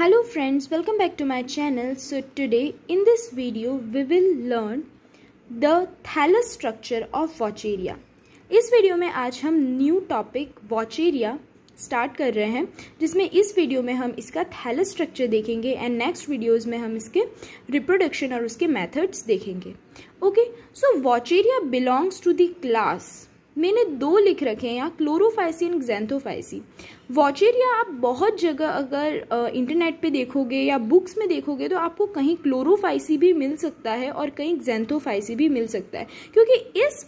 hello friends welcome back to my channel so today in this video we will learn the thallus structure of वॉचेरिया इस video में आज हम new topic वॉचेरिया start कर रहे हैं जिसमें इस वीडियो में हम इसका थैलस स्ट्रक्चर देखेंगे एंड नेक्स्ट वीडियोस में हम इसके रिप्रोडक्शन और उसके मेथड्स देखेंगे okay so Vaucheria belongs to the class मैंने दो लिख रखे हैं यहाँ क्लोरोफाइसिन एग्जैंथोफाइसी वॉचेरिया आप बहुत जगह अगर इंटरनेट पे देखोगे या बुक्स में देखोगे तो आपको कहीं क्लोरोफाइसी भी मिल सकता है और कहीं जेंथोफाइसी भी मिल सकता है क्योंकि इस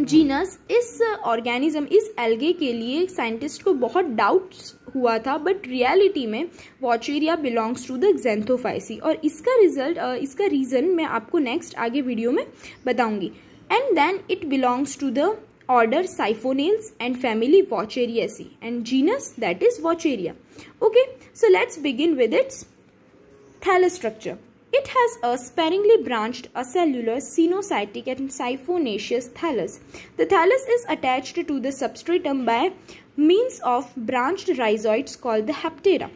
जीनस इस ऑर्गेनिज्म इस एल्गे के लिए साइंटिस्ट को बहुत डाउट्स हुआ था बट रियलिटी में Vaucheria belongs to the Xanthophyceae और इसका रिजल्ट इसका रीज़न मैं आपको नेक्स्ट आगे वीडियो में बताऊंगी and then it belongs to the order Siphonales and family Vaucheriaceae and genus that is Vaucheria. Okay, so let's begin with its thallus structure. It has a sparingly branched acellular sinocytic, and siphonaceous thallus. The thallus is attached to the substratum by means of branched rhizoids called the haptera.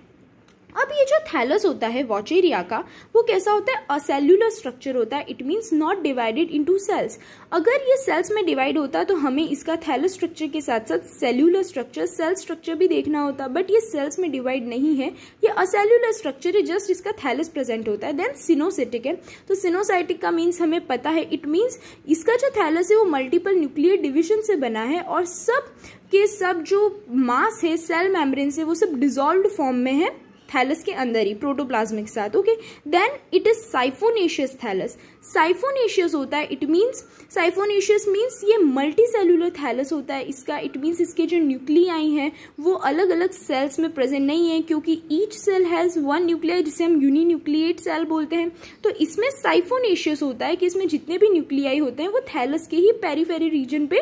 अब ये जो thallus होता है वॉचेरिया का वो कैसा होता है असेल्युलर स्ट्रक्चर होता है it means not divided into cells अगर ये सेल्स में डिवाइड होता तो हमें इसका थैलस स्ट्रक्चर के साथ साथ सेल्यूलर स्ट्रक्चर सेल स्ट्रक्चर भी देखना होता बट ये सेल्स में डिवाइड नहीं है ये असेल्युलर स्ट्रक्चर है जस्ट इसका थैलस प्रेजेंट होता है देन सिनोसेटिक है तो सिनोसाइटिक का मीन्स हमें पता है इट मीन्स इसका जो थैलस है वो मल्टीपल न्यूक्लियर डिविजन से बना है और सब के सब जो मास है सेल मेम्ब्रेन से वो सब डिजोल्व फॉर्म में है थैलस के अंदर ही प्रोटोप्लाज्म के साथ okay then it is siphonaceous thallus siphonaceous होता है इट मीन्स साइफोनेशियस मीन्स ये मल्टी सेलुलर थैलस होता है इसका इट मीन्स इसके जो न्यूक्लियाई हैं वो अलग अलग सेल्स में प्रेजेंट नहीं है क्योंकि each cell has one nuclei जिसे हम यूनि न्यूक्लिएट सेल बोलते हैं तो इसमें साइफोनेशियस होता है कि इसमें जितने भी न्यूक्लियाई होते हैं वो थैलस के ही पेरीफेरी रीजन पे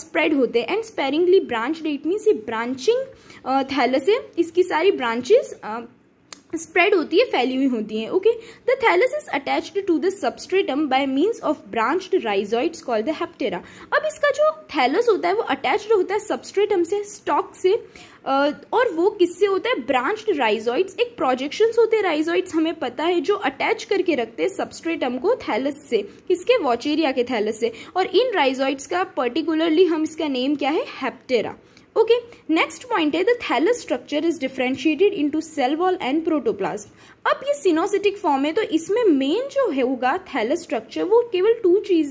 स्प्रेड होते हैं and sparingly branched means ये ब्रांचिंग थैलस है इसकी सारी ब्रांचेस uh, स्प्रेड होती है फैली हुई होती है okay the thallus is attached to the substratum by means of branched rhizoids called the haptera अब इसका जो थैलस होता है वो अटैच्ड होता है सबस्ट्रेटम से स्टॉक से और वो किससे होता है ब्रांच्ड राइजॉइड्स एक प्रोजेक्शंस होते हैं राइजॉइड्स हमें पता है जो अटैच करके रखते हैं सबस्ट्रेटम को थैलस से किसके वॉचेरिया के थैलस से और इन राइजॉइड्स का पर्टिकुलरली हम इसका नेम क्या है हेप्टेरा ओके नेक्स्ट पॉइंट है the thallus structure is differentiated into cell wall and protoplast अब ये सिनोसिटिक फॉर्म है तो इसमें मेन जो है होगा थैलस स्ट्रक्चर वो केवल टू चीज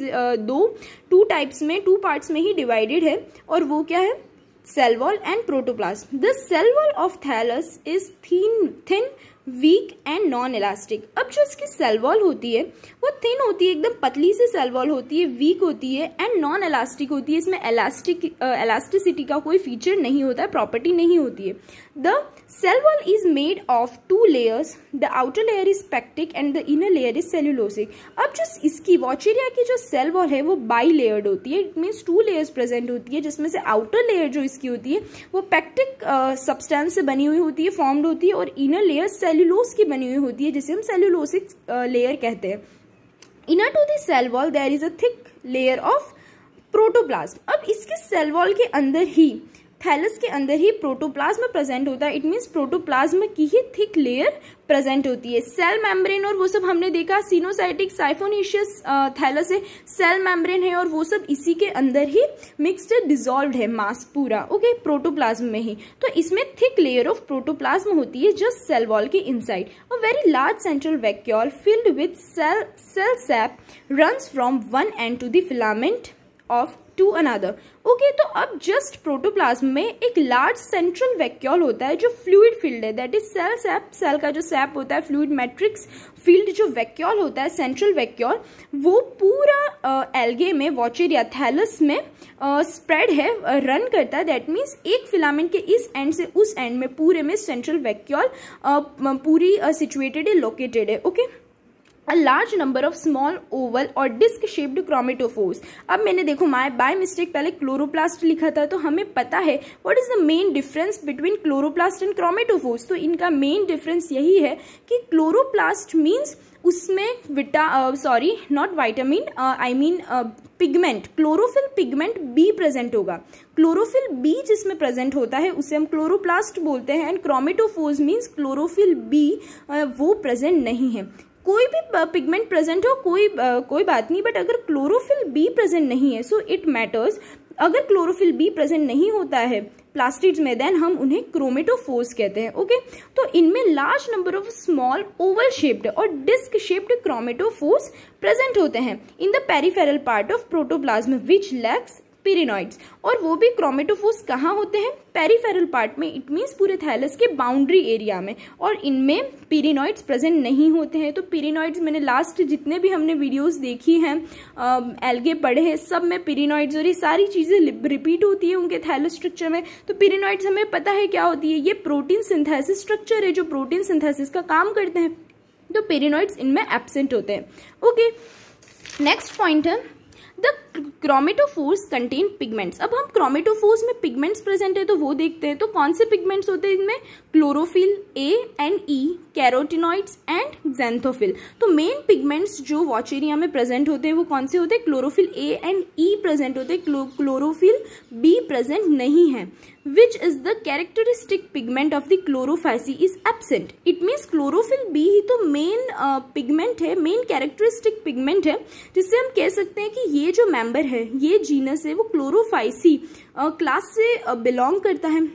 दो टू टाइप्स में टू पार्ट्स में ही डिवाइडेड है और वो क्या है cell wall and protoplast the cell wall of thallus is thin thin weak and non elastic अब जो इसकी सेल वॉल होती है वो थिन होती है एकदम पतली सी सेल वॉल होती है वीक होती है एंड नॉन इलास्टिक होती है इसमें इलास्टिक इलास्टिसिटी का कोई फीचर नहीं होता है प्रॉपर्टी नहीं होती है the cell wall is made of two layers. The outer layer is pectic and the inner layer is cellulosic. अब जो इसकी वॉचेरिया की जो सेल वॉल है वो बाई लेयर्ड होती है it means two layers present होती है जिसमें से आउटर लेयर जो इसकी होती है वो पैक्टिक सब्सटेंस uh, से बनी हुई होती है फॉर्म्ड होती है और इनर लेयर सेल्यूलोस की बनी हुई होती है जिसे हम सेल्यूलोसिक लेयर uh, कहते हैं inner to the cell wall there is a thick layer of protoplasm अब इसके सेल वॉल के अंदर ही थैलस के अंदर ही प्रोटोप्लाज्म प्रेजेंट होता है इट मीन्स प्रोटोप्लाज्म की ही थिक लेयर प्रेजेंट होती है सेल मेम्ब्रेन और वो सब हमने देखा सीनोसाइटिक साइफोनिशियस थैलस है सेल मेम्ब्रेन है और वो सब इसी के अंदर ही मिक्सड डिजॉल्व है मास पूरा ओके प्रोटोप्लाज्म में ही तो इसमें थिक लेयर ऑफ प्रोटोप्लाज्म होती है जस्ट सेल वॉल के इनसाइड और very large central vacuole filled with cell cell sap run from one end to the filament of to another okay तो अब जस्ट प्रोटोप्लाज्म में एक लार्ज सेंट्रल वैक्यूल होता है जो फ्लूड फील्ड है that is cell sap cell का जो सैप होता है फ्लूड मैट्रिक्स फील्ड जो वैक्यूल होता है सेंट्रल वैक्यूल वो पूरा एल्गे में वॉचर या थैलस में स्प्रेड uh, है रन uh, करता है दैट मीन्स एक फिलामेंट के इस एंड से उस एंड में पूरे में सेंट्रल वैक्यूल uh, पूरी सिचुएटेड है लोकेटेड है okay okay? A large number of small oval और डिस्क शेप्ड क्रोमेटोफोर्स अब मैंने देखो माय बाय मिस्टेक पहले क्लोरोप्लास्ट लिखा था तो हमें पता है what is the main difference between chloroplast and chromatophores तो इनका मेन डिफरेंस यही है कि क्लोरोप्लास्ट मीन्स उसमें विटा sorry not vitamin I mean pigment chlorophyll pigment B present होगा क्लोरोफिल बी जिसमें प्रेजेंट होता है उसे हम क्लोरोप्लास्ट बोलते हैं and chromatophores means chlorophyll B वो प्रेजेंट नहीं है कोई भी पिगमेंट प्रेजेंट हो कोई कोई बात नहीं बट अगर क्लोरोफिल बी प्रेजेंट नहीं है सो इट मैटर्स अगर क्लोरोफिल बी प्रेजेंट नहीं होता है प्लास्टिड्स में देन हम उन्हें क्रोमेटोफोर्स कहते हैं ओके तो इनमें large number of small oval shaped और डिस्क शेप्ड क्रोमेटोफोर्स प्रेजेंट होते हैं in the peripheral part of protoplasm which lacks pyrenoids और वो भी क्रोमेटोफोस कहाँ होते हैं पेरीफेरल पार्ट में इट मीन्स पूरे थैलस के बाउंड्री एरिया में और इनमें पिरीनॉइड्स प्रेजेंट नहीं होते हैं तो पिरीनॉइड्स मैंने लास्ट जितने भी हमने वीडियोस देखी हैं एल्गे पढ़े हैं सब में पिरीनॉइड्स और ये सारी चीज़ें रिपीट होती है उनके थैलस स्ट्रक्चर में तो पिरीनॉइड्स हमें पता है क्या होती है ये प्रोटीन सिंथेसिस स्ट्रक्चर है जो प्रोटीन सिंथेसिस का काम करते हैं तो पेरीनॉइड्स इनमें एबसेंट होते हैं ओके नेक्स्ट पॉइंट है द क्रोमेटोफोर्स कंटेन पिगमेंट्स अब हम क्रोमेटोफोर्स में पिगमेंट्स प्रेजेंट है तो वो देखते हैं तो कौन से पिगमेंट्स होते हैं इनमें chlorophyll A and E carotenoids and xanthophyll तो मेन पिगमेंट्स जो वॉचेरिया में प्रेजेंट होते हैं वो कौन से होते हैं chlorophyll A and E present होते हैं क्लोरोफिल बी प्रेजेंट नहीं है which is the characteristic pigment of the chlorophycy is absent it means chlorophyll b ही तो main uh, pigment है main characteristic pigment है जिससे हम कह सकते हैं कि ये जो member है ये genus है वो chlorophycy uh, class से uh, belong करता है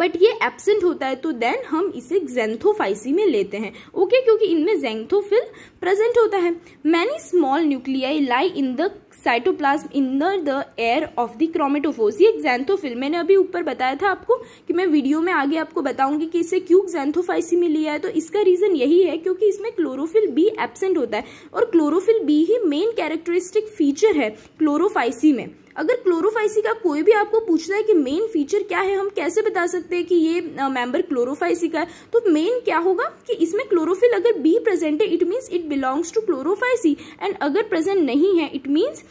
बट ये एबसेंट होता है तो देन हम इसे जेंथोफाइसी में लेते हैं ओके okay? क्योंकि इनमें जेंथोफिल प्रेजेंट होता है many small nuclei lie in the cytoplasm in the air of the chromatophores ये जैंथोफिल मैंने अभी ऊपर बताया था आपको कि मैं वीडियो में आगे आपको बताऊंगी कि इसे क्यों जैंथोफाइसी में लिया है तो इसका रीजन यही है क्योंकि इसमें क्लोरोफिल बी एबसेंट होता है और क्लोरोफिल बी ही मेन कैरेक्टरिस्टिक फीचर है क्लोरोफाइसी में अगर क्लोरोफाइसी का कोई भी आपको पूछता है कि मेन फीचर क्या है हम कैसे बता सकते हैं कि ये मेंबर क्लोरोफाइसी का है तो मेन क्या होगा कि इसमें क्लोरोफिल अगर प्रेजेंट है it means it belongs to Chlorophyceae and अगर प्रेजेंट नहीं है it means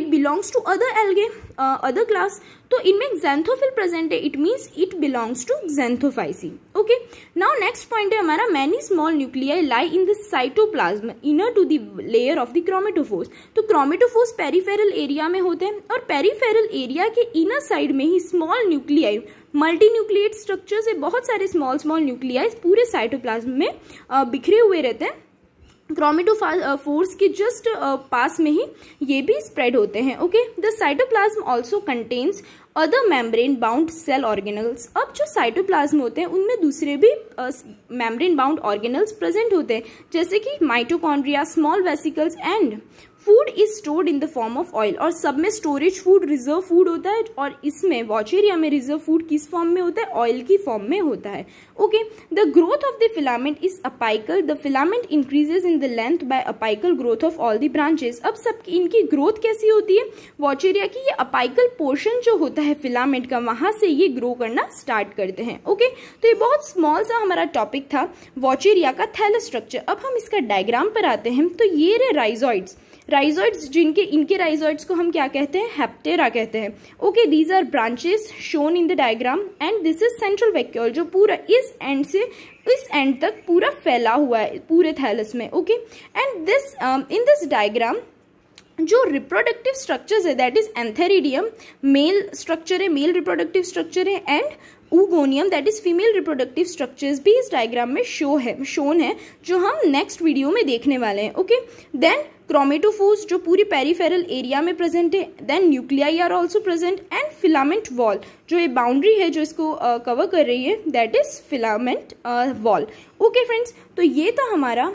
it belongs to other algae other class तो इनमें जेंथोफिल प्रेजेंट है it means it belongs to Xanthophyceae okay now next point है हमारा many small nuclei lie in the cytoplasm inner to the layer of the chromatophores तो chromatophores peripheral area में होते हैं और पेरीफेरल एरिया के inner side में ही small nuclei multi nucleate structure से बहुत सारे स्मॉल स्मॉल न्यूक्लियाई पूरे साइटोप्लाज्म में बिखरे हुए रहते हैं क्रोमेटो फोर्स के जस्ट uh, पास में ही ये भी स्प्रेड होते हैं okay the cytoplasm also contains other membrane bound cell organelles अब जो साइटोप्लाज्म होते हैं उनमें दूसरे भी मेम्ब्रेन बाउंड ऑर्गेनल्स प्रेजेंट होते हैं जैसे कि mitochondria small vesicles and food is stored in the form of oil और सब में स्टोरेज फूड रिजर्व फूड होता है और इसमें वॉचेरिया में रिजर्व फूड किस फॉर्म में होता है ऑयल की फॉर्म में होता है okay the growth of the filament is apical the filament increases in the length by apical growth of all the branches अब सब इनकी ग्रोथ कैसी होती है वॉचेरिया की ये अपाइकल पोर्शन जो होता है फिलामेंट का वहां से ये ग्रो करना स्टार्ट करते हैं ओके तो ये बहुत स्मॉल सा हमारा टॉपिक था वॉचेरिया का थैलो स्ट्रक्चर अब हम इसका डायग्राम पर आते हैं तो ये रे राइजॉइड्स राइजॉइड्स जिनके इनके राइजॉइड्स को हम क्या कहते हैं हेप्टेरा कहते हैं okay these are branches shown in the diagram and this is central vacuole जो पूरा इस एंड से इस एंड तक पूरा फैला हुआ है पूरे थैलस में okay and this in this diagram जो रिप्रोडक्टिव स्ट्रक्चर्स है that is antheridium male structure है मेल रिप्रोडक्टिव स्ट्रक्चर है and oogonium that is female reproductive structure भी इस डायग्राम में शो है शोन है जो हम नेक्स्ट वीडियो में देखने वाले हैं ओके देन क्रोमेटोफोज जो पूरी पेरीफेरल एरिया में प्रेजेंट है then nuclei are also present and filament wall जो ये बाउंड्री है जो इसको कवर uh, कर रही है that is filament wall okay friends तो ये था हमारा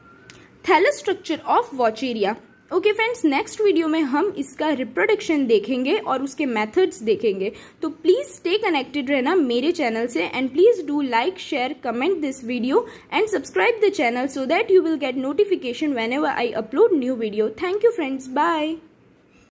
thallus structure of Vaucheria okay friends next video में हम इसका रिप्रोडक्शन देखेंगे और उसके मेथड्स देखेंगे तो प्लीज़ स्टे कनेक्टेड रहना मेरे चैनल से and please do like share comment this video and subscribe the channel so that you will get notification whenever I upload new video thank you friends bye